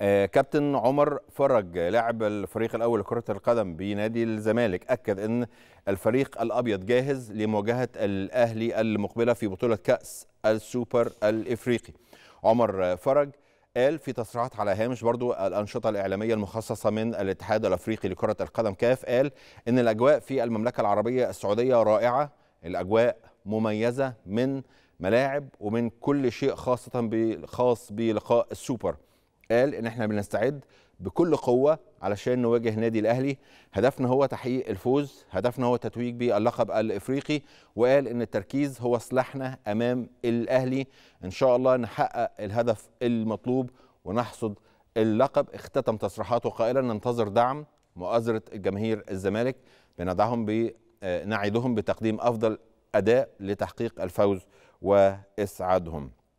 آه، كابتن عمر فرج لاعب الفريق الاول لكره القدم بنادي الزمالك اكد ان الفريق الابيض جاهز لمواجهه الاهلي المقبله في بطوله كاس السوبر الافريقي عمر فرج قال في تصريحات على هامش برضو الأنشطة الإعلامية المخصصة من الاتحاد الأفريقي لكرة القدم كاف قال إن الأجواء في المملكة العربية السعودية رائعة الأجواء مميزة من ملاعب ومن كل شيء خاصة خاص بلقاء السوبر قال ان احنا بنستعد بكل قوه علشان نواجه نادي الاهلي هدفنا هو تحقيق الفوز هدفنا هو تتويج باللقب الافريقي وقال ان التركيز هو سلاحنا امام الاهلي ان شاء الله نحقق الهدف المطلوب ونحصد اللقب اختتم تصريحاته قائلا ننتظر دعم مؤازره الجماهير الزمالك بندعهم بنعيدهم بتقديم افضل اداء لتحقيق الفوز واسعادهم